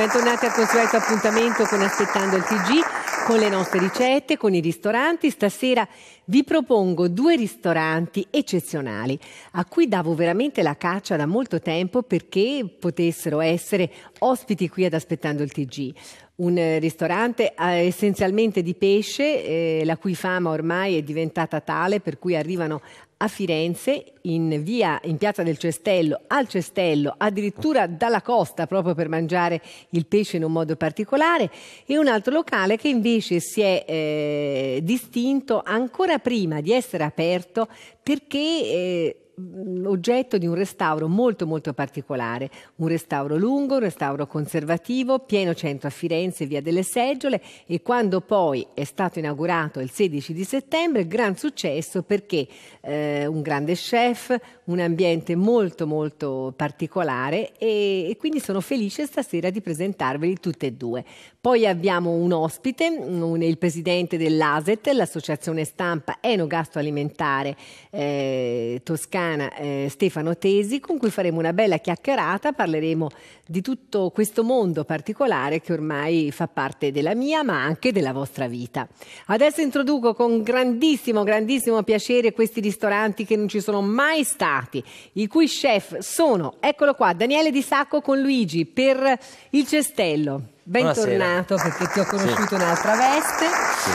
bentornati al consueto appuntamento con Aspettando il TG, con le nostre ricette, con i ristoranti. Stasera vi propongo due ristoranti eccezionali a cui davo veramente la caccia da molto tempo perché potessero essere ospiti qui ad Aspettando il TG un eh, ristorante eh, essenzialmente di pesce, eh, la cui fama ormai è diventata tale per cui arrivano a Firenze, in, via, in piazza del Cestello, al Cestello, addirittura dalla costa, proprio per mangiare il pesce in un modo particolare, e un altro locale che invece si è eh, distinto ancora prima di essere aperto perché eh, Mm, oggetto di un restauro molto molto particolare, un restauro lungo, un restauro conservativo, pieno centro a Firenze, via delle Seggiole e quando poi è stato inaugurato il 16 di settembre, gran successo perché eh, un grande chef, un ambiente molto molto particolare e, e quindi sono felice stasera di presentarveli tutte e due. Poi abbiamo un ospite, un, il presidente dell'ASET, l'associazione stampa enogastroalimentare eh, toscana eh, Stefano Tesi, con cui faremo una bella chiacchierata, parleremo di tutto questo mondo particolare che ormai fa parte della mia ma anche della vostra vita. Adesso introduco con grandissimo, grandissimo piacere questi ristoranti che non ci sono mai stati, i cui chef sono, eccolo qua, Daniele Di Sacco con Luigi per il cestello bentornato Buonasera. perché ti ho conosciuto sì. in altra veste. Sì.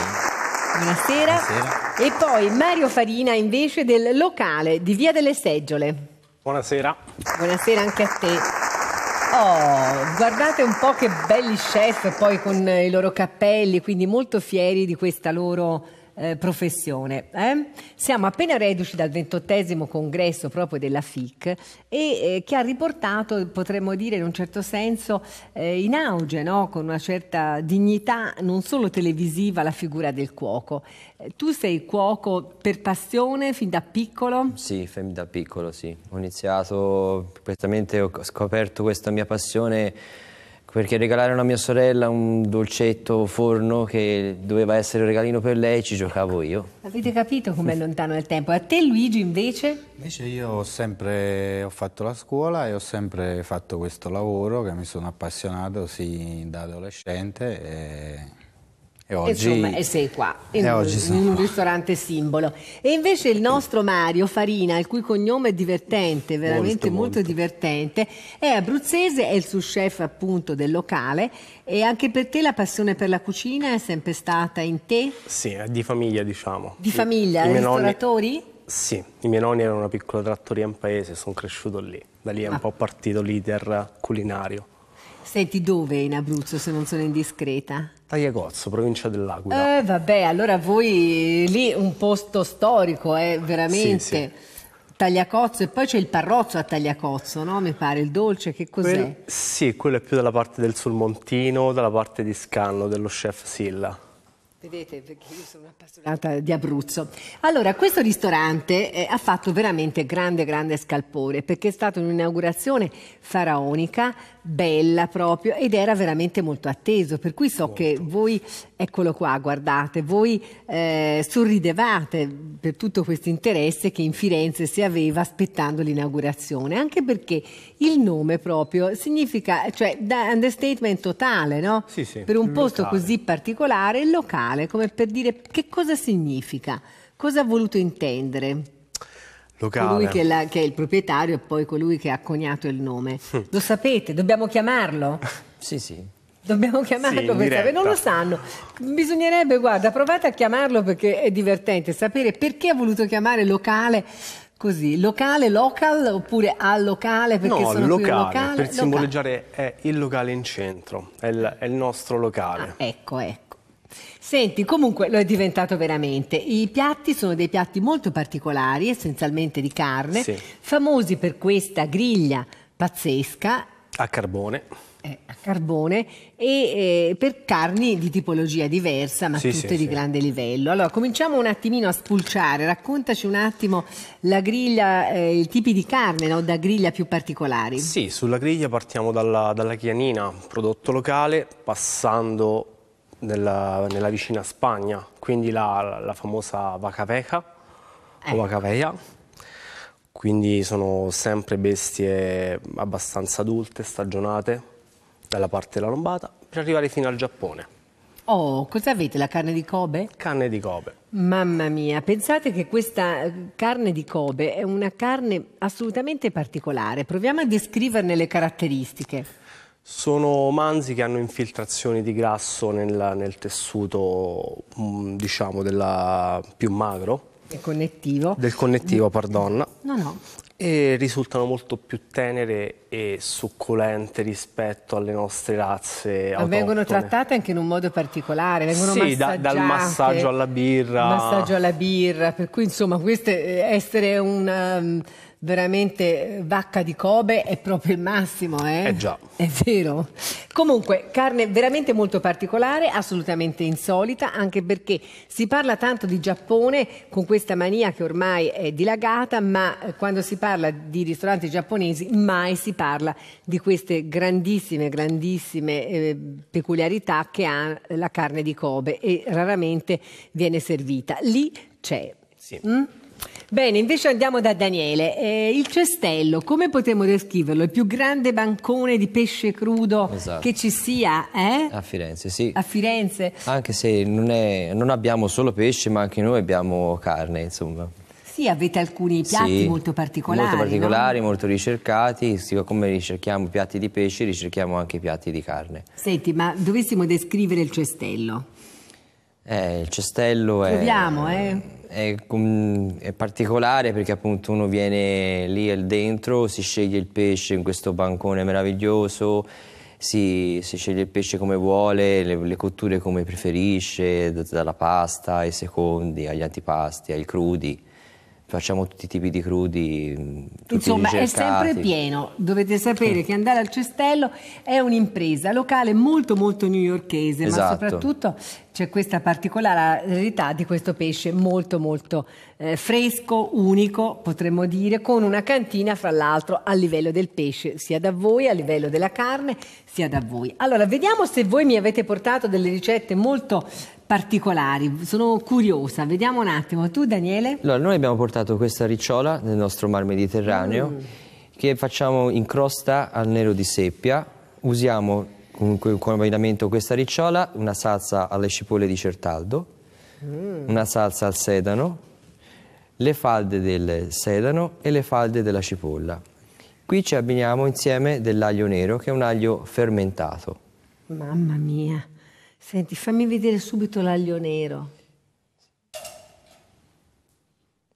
Buonasera. Buonasera. E poi Mario Farina invece del locale di Via delle Seggiole. Buonasera. Buonasera anche a te. Oh, guardate un po' che belli chef poi con i loro cappelli, quindi molto fieri di questa loro eh, professione. Eh? Siamo appena reduci dal ventottesimo congresso proprio della FIC e eh, che ha riportato, potremmo dire in un certo senso, eh, in auge, no? con una certa dignità non solo televisiva, la figura del cuoco. Eh, tu sei cuoco per passione fin da piccolo? Sì, fin da piccolo, sì. Ho iniziato, prettamente ho scoperto questa mia passione perché regalare a una mia sorella un dolcetto forno che doveva essere un regalino per lei ci giocavo io. Avete capito com'è lontano il tempo? A te Luigi invece? Invece io ho sempre ho fatto la scuola e ho sempre fatto questo lavoro che mi sono appassionato sin da adolescente E... E oggi, Insomma, e eh, sei qua, in, in un ristorante simbolo. E invece il nostro Mario Farina, il cui cognome è divertente, veramente molto, molto, molto. divertente, è abruzzese, è il suo chef appunto del locale e anche per te la passione per la cucina è sempre stata in te? Sì, è eh, di famiglia diciamo. Di famiglia, I, ristoratori? sì, i miei nonni erano una piccola trattoria in paese, sono cresciuto lì, da lì è ah. un po' partito l'iter culinario. Senti dove in Abruzzo se non sono indiscreta? Tagliacozzo, provincia dell'Aquila. Eh, vabbè, allora voi lì un posto storico, eh, veramente. Sì, sì. Tagliacozzo e poi c'è il parrozzo a Tagliacozzo, no? Mi pare, il dolce, che cos'è? Quel, sì, quello è più dalla parte del Sulmontino, dalla parte di Scanno, dello chef Silla. Vedete, perché io sono appassionata di Abruzzo. Allora, questo ristorante eh, ha fatto veramente grande, grande scalpore, perché è stata un'inaugurazione faraonica, bella proprio, ed era veramente molto atteso. Per cui so molto. che voi, eccolo qua, guardate, voi eh, sorridevate per tutto questo interesse che in Firenze si aveva aspettando l'inaugurazione, anche perché il nome proprio significa, cioè, da understatement totale, no? Sì, sì, per un posto locale. così particolare, locale generale, come per dire che cosa significa, cosa ha voluto intendere. Locale. Colui che è, la, che è il proprietario e poi colui che ha coniato il nome. Hm. Lo sapete, dobbiamo chiamarlo? sì, sì. Dobbiamo chiamarlo sì, per non lo sanno. Bisognerebbe, guarda, provate a chiamarlo perché è divertente sapere perché ha voluto chiamare locale così, locale, local oppure al locale perché no, sono locale, locale? per locale. simboleggiare è il locale in centro, è il, è il nostro locale. Ah, ecco, ecco. Senti, comunque lo è diventato veramente. I piatti sono dei piatti molto particolari, essenzialmente di carne, sì. famosi per questa griglia pazzesca. A carbone. Eh, a carbone e eh, per carni di tipologia diversa, ma sì, tutte sì, di grande livello. Allora, cominciamo un attimino a spulciare. Raccontaci un attimo la griglia, eh, i tipi di carne, no? da griglia più particolari. Sì, sulla griglia partiamo dalla, dalla chianina, prodotto locale, passando nella, nella vicina Spagna, quindi la, la famosa vacaveca eh. o vacaveia. Quindi sono sempre bestie abbastanza adulte, stagionate, dalla parte della lombata, per arrivare fino al Giappone. Oh, cosa avete? La carne di Kobe? Carne di Kobe. Mamma mia, pensate che questa carne di Kobe è una carne assolutamente particolare. Proviamo a descriverne le caratteristiche. Sono manzi che hanno infiltrazioni di grasso nel, nel tessuto mm, diciamo, della, più magro. Del connettivo. Del connettivo, pardon. No, no. E risultano molto più tenere e succulente rispetto alle nostre razze Ma vengono trattate anche in un modo particolare, vengono sì, da, dal massaggio alla birra. Massaggio alla birra, per cui insomma, questo essere un um, veramente eh, vacca di Kobe è proprio il massimo, eh? Eh già. È vero. Comunque, carne veramente molto particolare, assolutamente insolita, anche perché si parla tanto di Giappone con questa mania che ormai è dilagata, ma eh, quando si parla di ristoranti giapponesi mai si parla di queste grandissime, grandissime eh, peculiarità che ha la carne di Kobe e raramente viene servita. Lì c'è. Sì. Mm? Bene, invece andiamo da Daniele. Eh, il cestello, come potremmo descriverlo? Il più grande bancone di pesce crudo esatto. che ci sia, eh? A Firenze, sì. A Firenze. Anche se non, è, non abbiamo solo pesce, ma anche noi abbiamo carne, insomma. Sì, avete alcuni piatti sì, molto particolari. Molto particolari, no? molto ricercati. Siccome ricerchiamo piatti di pesce, ricerchiamo anche piatti di carne. Senti, ma dovessimo descrivere il cestello? Eh, il cestello è, Proviamo, eh. è, è, particolare perché appunto uno viene lì al dentro, si sceglie il pesce in questo bancone meraviglioso, si, si sceglie il pesce come vuole, le, le cotture come preferisce, dalla pasta ai secondi, agli antipasti, ai crudi facciamo tutti i tipi di crudi. Mm, tutti Insomma, è sempre pieno. Dovete sapere che andare al cestello è un'impresa locale molto molto newyorchese, esatto. ma soprattutto c'è questa particolarità di questo pesce molto molto eh, fresco, unico, potremmo dire, con una cantina fra l'altro a livello del pesce, sia da voi, a livello della carne, sia da voi. Allora, vediamo se voi mi avete portato delle ricette molto particolari, sono curiosa, vediamo un attimo. Tu Daniele? Allora, noi abbiamo portato questa ricciola nel nostro mar Mediterraneo mm. che facciamo in crosta al nero di seppia, usiamo comunque con abbinamento questa ricciola, una salsa alle cipolle di certaldo, mm. una salsa al sedano, le falde del sedano e le falde della cipolla. Qui ci abbiniamo insieme dell'aglio nero che è un aglio fermentato. Mamma mia! Senti, fammi vedere subito l'aglio nero.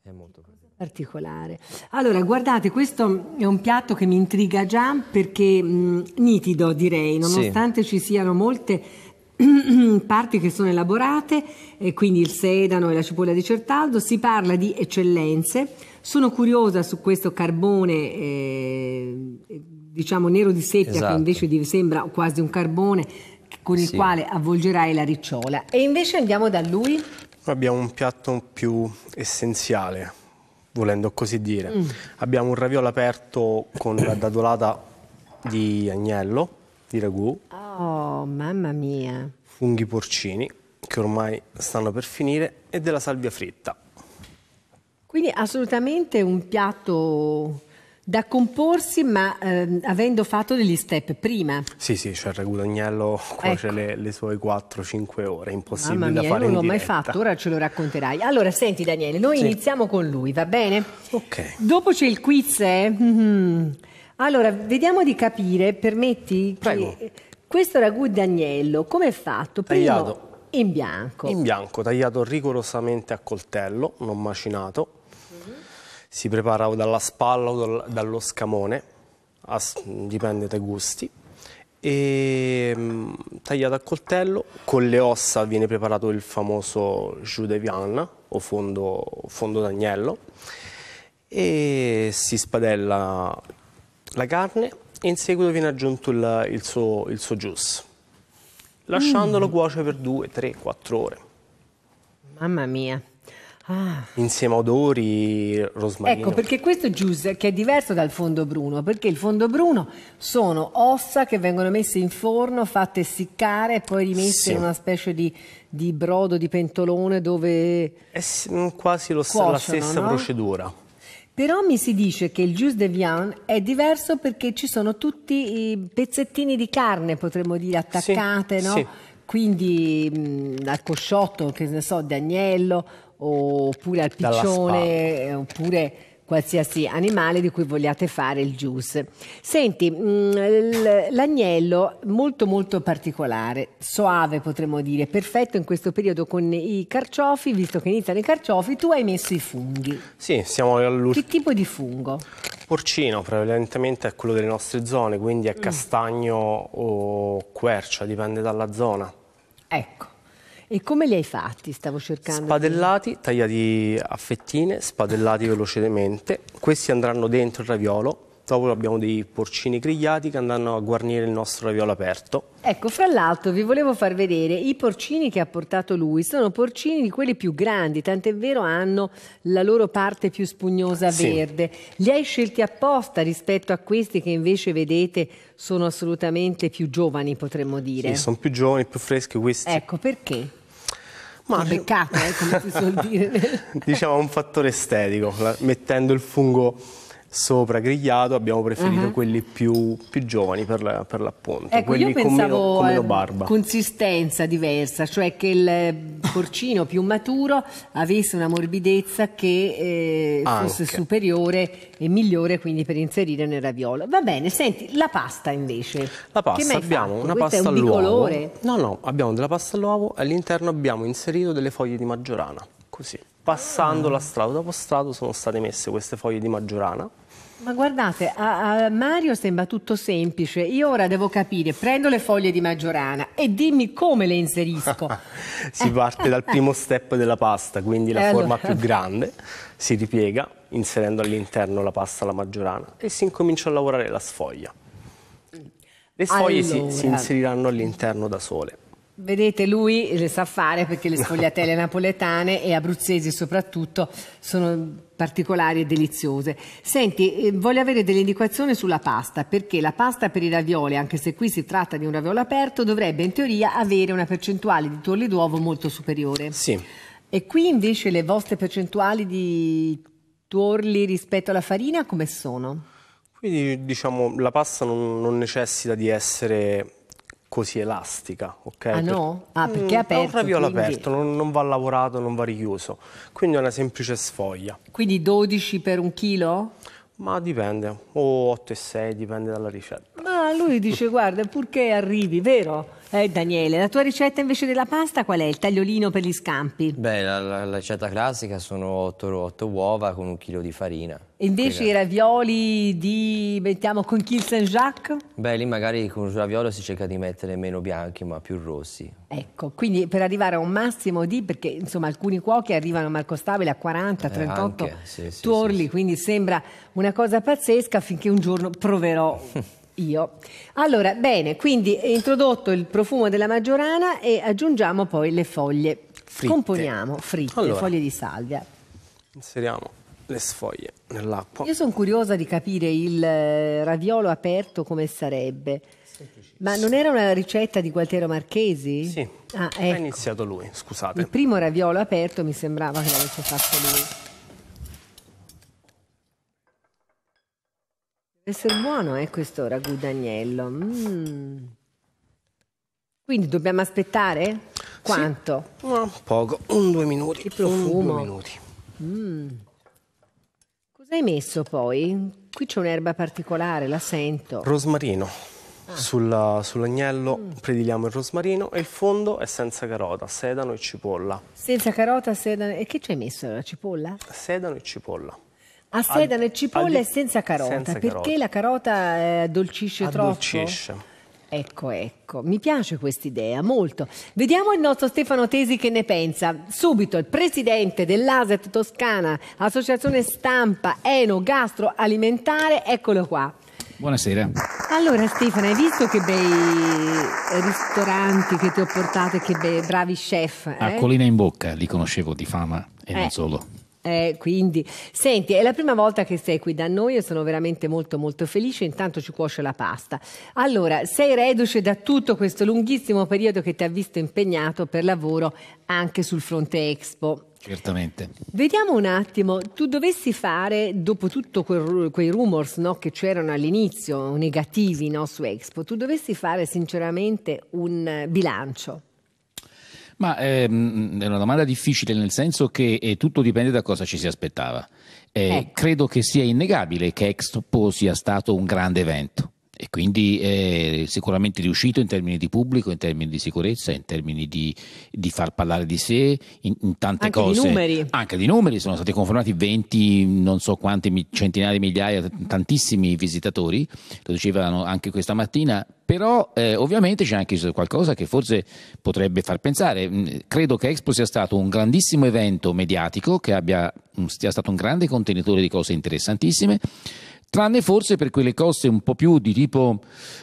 È molto particolare. Allora, guardate, questo è un piatto che mi intriga già perché mh, nitido, direi, nonostante sì. ci siano molte parti che sono elaborate, e quindi il sedano e la cipolla di Certaldo, si parla di eccellenze. Sono curiosa su questo carbone, eh, diciamo nero di seppia, esatto. che invece sembra quasi un carbone, con il sì. quale avvolgerai la ricciola. E invece andiamo da lui? Abbiamo un piatto più essenziale, volendo così dire. Mm. Abbiamo un raviolo aperto con la dadolata di agnello, di ragù. Oh, mamma mia! Funghi porcini, che ormai stanno per finire, e della salvia fritta. Quindi assolutamente un piatto da comporsi ma ehm, avendo fatto degli step prima. Sì, sì, cioè Ragudagnello cuoce ecco. le, le, sue 4-5 ore, impossibile Mamma mia, da fare io non l'ho mai fatto, ora ce lo racconterai. Allora, senti Daniele, noi sì. iniziamo con lui, va bene? Ok. Dopo c'è il quiz, eh? Mhm. Allora, vediamo di capire, permetti? Prego. Che... Questo ragù d'agnello, come è fatto? Primo, tagliato. in bianco. In bianco, tagliato rigorosamente a coltello, non macinato si prepara o dalla spalla o dallo scamone, dipende dai gusti, e mm, tagliato a coltello, con le ossa viene preparato il famoso jus de viande o fondo, fondo d'agnello e si spadella la carne e in seguito viene aggiunto il, il, suo, il suo, juice, lasciandolo mm. cuocere per 2, 3, 4 ore. Mamma mia! Ah. insieme a odori, rosmarino. Ecco, perché questo juice che è diverso dal fondo bruno, perché il fondo bruno sono ossa che vengono messe in forno, fatte essiccare e poi rimesse sì. in una specie di, di, brodo di pentolone dove... È eh mm, quasi lo, cuociono, la stessa no? procedura. Però mi si dice che il juice de viande è diverso perché ci sono tutti i pezzettini di carne, potremmo dire, attaccate, sì, no? Sì. Quindi mh, mm, al cosciotto, che ne so, di agnello oppure al piccione, oppure qualsiasi animale di cui vogliate fare il juice. Senti, mm, l'agnello molto molto particolare, soave potremmo dire, perfetto in questo periodo con i carciofi, visto che iniziano i carciofi, tu hai messo i funghi. Sì, siamo all'ultimo. Che tipo di fungo? Porcino prevalentemente è quello delle nostre zone, quindi è mm. castagno mm. o quercia, dipende dalla zona. Ecco. E come li hai fatti? Stavo cercando. Spadellati, di... tagliati a fettine, spadellati velocemente. Questi andranno dentro il raviolo. Dopo abbiamo dei porcini grigliati che andranno a guarnire il nostro raviolo aperto. Ecco, fra l'altro vi volevo far vedere i porcini che ha portato lui, sono porcini di quelli più grandi, tant'è vero hanno la loro parte più spugnosa sì. verde. Li hai scelti apposta rispetto a questi che invece vedete sono assolutamente più giovani, potremmo dire. Sì, sono più giovani, più freschi questi. Ecco, perché? Ma beccata, eh, come si suol dire. diciamo un fattore estetico, mettendo il fungo sopra grigliato abbiamo preferito uh mhm. -huh. quelli più, più, giovani per, la, l'appunto ecco, quelli io pensavo con meno, ehm, barba consistenza diversa cioè che il eh, porcino più maturo avesse una morbidezza che eh, fosse superiore e migliore quindi per inserire nel raviolo va bene senti la pasta invece la pasta abbiamo fatto? una Questa pasta un all'uovo no no abbiamo della pasta all'uovo all'interno abbiamo inserito delle foglie di maggiorana così passando ah. la strada dopo strada sono state messe queste foglie di maggiorana ma guardate, a, a, Mario sembra tutto semplice. Io ora devo capire, prendo le foglie di maggiorana e dimmi come le inserisco. si parte dal primo step della pasta, quindi la eh, forma allora. più grande, si ripiega inserendo all'interno la pasta alla maggiorana e si incomincia a lavorare la sfoglia. Le sfoglie allora. si, si inseriranno all'interno da sole. Vedete, lui le sa fare perché le sfogliatelle napoletane e abruzzesi soprattutto sono particolari e deliziose. Senti, eh, voglio avere delle indicazioni sulla pasta, perché la pasta per i ravioli, anche se qui si tratta di un raviolo aperto, dovrebbe in teoria avere una percentuale di tuorli d'uovo molto superiore. Sì. E qui invece le vostre percentuali di tuorli rispetto alla farina come sono? Quindi diciamo la pasta non, non necessita di essere così elastica. ok? Ah no? Ah, perché è aperto? Mm, è un raviolo quindi... aperto, non, non, va lavorato, non va richiuso. Quindi è una semplice sfoglia. Quindi 12 per un chilo? Ma dipende, o 8 e 6, dipende dalla ricetta. Ma ah, lui dice, guarda, purché arrivi, vero? Eh, Daniele, la tua ricetta invece della pasta qual è? Il tagliolino per gli scampi? Beh, la, la, la ricetta classica sono 8, 8 uova con un chilo di farina. E invece i ravioli di, mettiamo, con Kiel Saint-Jacques? Beh, lì magari con il raviolo si cerca di mettere meno bianchi ma più rossi. Ecco, quindi per arrivare a un massimo di, perché insomma alcuni cuochi arrivano Marco Stabile a 40, 38 eh, anche, sì, sì, torli, sì, quindi sembra una cosa pazzesca finché un giorno proverò io. Allora, bene, quindi è introdotto il profumo della maggiorana e aggiungiamo poi le foglie. Fritte. Componiamo fritte, allora, foglie di salvia. Inseriamo le sfoglie nell'acqua. Io sono curiosa di capire il eh, raviolo aperto come sarebbe. Ma non era una ricetta di Gualtiero Marchesi? Sì, ah, ecco. iniziato lui, scusate. Il primo raviolo aperto mi sembrava che l'avesse fatto lui. essere buono eh, questo ragù d'agnello. Mm. Quindi dobbiamo aspettare? Quanto? Sì. No, poco, un due minuti. Il profumo. Un, minuti. Mm. Cosa hai messo poi? Qui c'è un'erba particolare, la sento. Rosmarino. Ah. Sulla, sull'agnello mm. prediliamo il rosmarino e il fondo è senza carota, sedano e cipolla. Senza carota, sedano e che ci hai messo? La cipolla? Sedano e cipolla. A sedano e cipolle agli... senza carota, senza perché carota. la carota eh, dolcisce Addolcisce. troppo? Ecco, ecco, mi piace questa idea, molto. Vediamo il nostro Stefano Tesi che ne pensa. Subito il presidente dell'ASET Toscana, Associazione Stampa Eno Alimentare, eccolo qua. Buonasera. Allora Stefano, hai visto che bei ristoranti che ti ho portato e che bei bravi chef? Eh? A Colina in Bocca, li conoscevo di fama e eh. non solo. Eh, quindi, senti, è la prima volta che sei qui da noi e sono veramente molto molto felice, intanto ci cuoce la pasta. Allora, sei reduce da tutto questo lunghissimo periodo che ti ha visto impegnato per lavoro anche sul fronte Expo. Certamente. Vediamo un attimo, tu dovessi fare, dopo tutti quei rumors no, che c'erano all'inizio, negativi no, su Expo, tu dovessi fare sinceramente un bilancio ma ehm, è una domanda difficile nel senso che eh, tutto dipende da cosa ci si aspettava. Eh, ecco. Credo che sia innegabile che Expo sia stato un grande evento e quindi è eh, sicuramente riuscito in termini di pubblico, in termini di sicurezza, in termini di, di far parlare di sé, in, in tante anche cose. Di numeri. Anche di numeri, sono stati confermati 20, non so quanti, centinaia di migliaia, tantissimi visitatori, lo dicevano anche questa mattina, però eh, ovviamente c'è anche qualcosa che forse potrebbe far pensare. Mm, credo che Expo sia stato un grandissimo evento mediatico, che abbia, mm, sia stato un grande contenitore di cose interessantissime tranne forse per quelle cose un po' più di tipo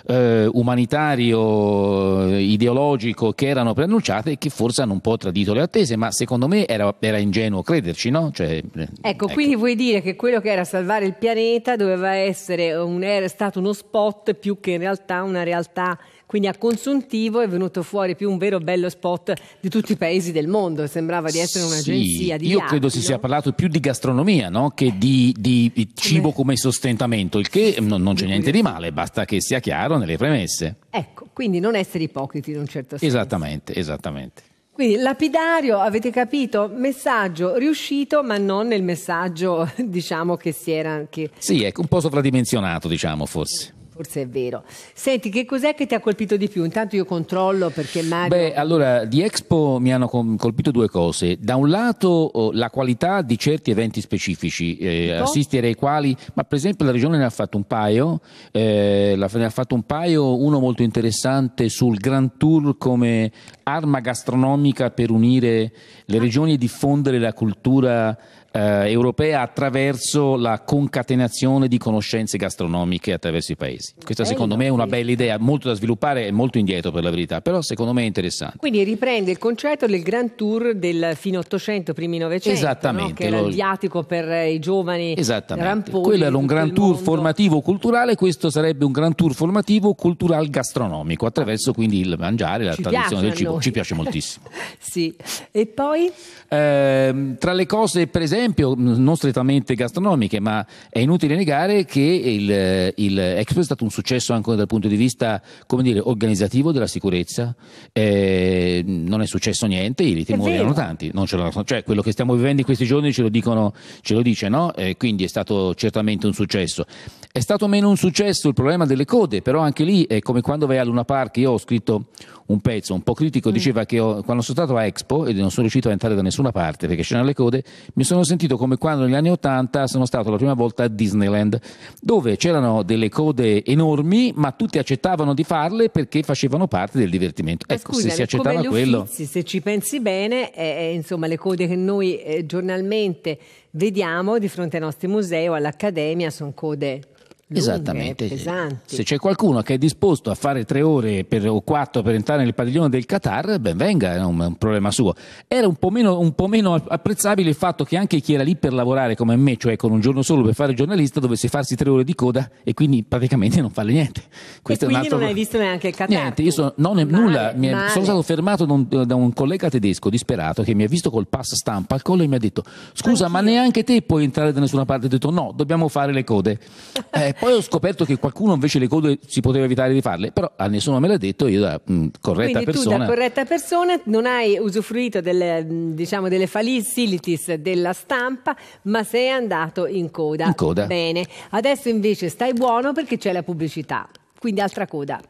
eh, umanitario, eh, ideologico che erano preannunciate e che forse hanno un po' tradito le attese, ma secondo me era, era ingenuo crederci, no? Cioè, eh, ecco, ecco, quindi vuoi dire che quello che era salvare il pianeta doveva essere un, stato uno spot più che in realtà una realtà quindi a consuntivo è venuto fuori più un vero bello spot di tutti i paesi del mondo, sembrava di essere un'agenzia sì, di Io viaggi, credo si sia parlato più di gastronomia no? che di, di eh cibo come sostentamento, il che non, non c'è niente di male, basta che sia chiaro nelle premesse. Ecco, quindi non essere ipocriti in un certo senso. Esattamente, esattamente. Quindi lapidario, avete capito, messaggio riuscito, ma non nel messaggio, diciamo, che si era... Che... Sì, ecco, un po' sovradimensionato, diciamo, forse. Forse è vero. Senti, che cos'è che ti ha colpito di più? Intanto io controllo perché Mario... Beh, allora, di Expo mi hanno colpito due cose. Da un lato oh, la qualità di certi eventi specifici, eh, assistere ai quali, ma per esempio la Regione ne ha fatto un paio, eh, ne ha fatto un paio, uno molto interessante sul Grand Tour come arma gastronomica per unire le ah. regioni e diffondere la cultura eh, europea attraverso la concatenazione di conoscenze gastronomiche attraverso i paesi. Questa Bello, secondo me è una bella idea, molto da sviluppare e molto indietro per la verità, però secondo me è interessante. Quindi riprende il concetto del Grand Tour del fine 800, primi 900, Esattamente, no? che era lo... il viatico per eh, i giovani Esattamente. Quello era un Grand Tour formativo culturale, questo sarebbe un Grand Tour formativo cultural gastronomico, attraverso quindi il mangiare, la ci tradizione del cibo, ci piace moltissimo. sì, e poi? Eh, tra le cose, per esempio, esempio, non strettamente gastronomiche, ma è inutile negare che il, eh, il Expo è stato un successo anche dal punto di vista dire, organizzativo della sicurezza. Eh, non è successo niente, i timori erano tanti, cioè, quello che stiamo vivendo in questi giorni ce lo, dicono, ce lo dice, no? eh, quindi è stato certamente un successo. È stato meno un successo il problema delle code, però anche lì è come quando vai a Luna Park, io ho scritto un pezzo un po' critico, mm. diceva che ho, quando sono stato a Expo e non sono riuscito a entrare da nessuna parte perché c'erano le code, mi sono sentito come quando negli anni Ottanta sono stato la prima volta a Disneyland, dove c'erano delle code enormi, ma tutti accettavano di farle perché facevano parte del divertimento. Ma ecco, scusami, se si accettava quello... Uffizi, se ci pensi bene, eh, eh, insomma, le code che noi eh, giornalmente vediamo di fronte ai nostri musei o all'Accademia sono code lunghe, Esattamente. pesanti. Se c'è qualcuno che è disposto a fare tre ore per, o quattro per entrare nel padiglione del Qatar, ben venga, è un, un problema suo. Era un po, meno, un po' meno apprezzabile il fatto che anche chi era lì per lavorare come me, cioè con un giorno solo per fare giornalista, dovesse farsi tre ore di coda e quindi praticamente non fare niente. Questo e quindi altro... non hai visto neanche il Qatar? Niente, io sono, non è, male, nulla, male. sono stato fermato da un, da un, collega tedesco disperato che mi ha visto col pass stampa al collo e mi ha detto scusa Anch'io. ma neanche te puoi entrare da nessuna parte? Ho detto no, dobbiamo fare le code. Eh, poi ho scoperto che qualcuno invece le code si poteva evitare di farle, però a ah, nessuno me l'ha detto, io da mh, mm, corretta Quindi persona. Tu da corretta persona non hai usufruito delle, mm, diciamo, delle facilities della stampa, ma sei andato in coda. In coda. Bene. Adesso invece stai buono perché c'è la pubblicità, quindi altra coda.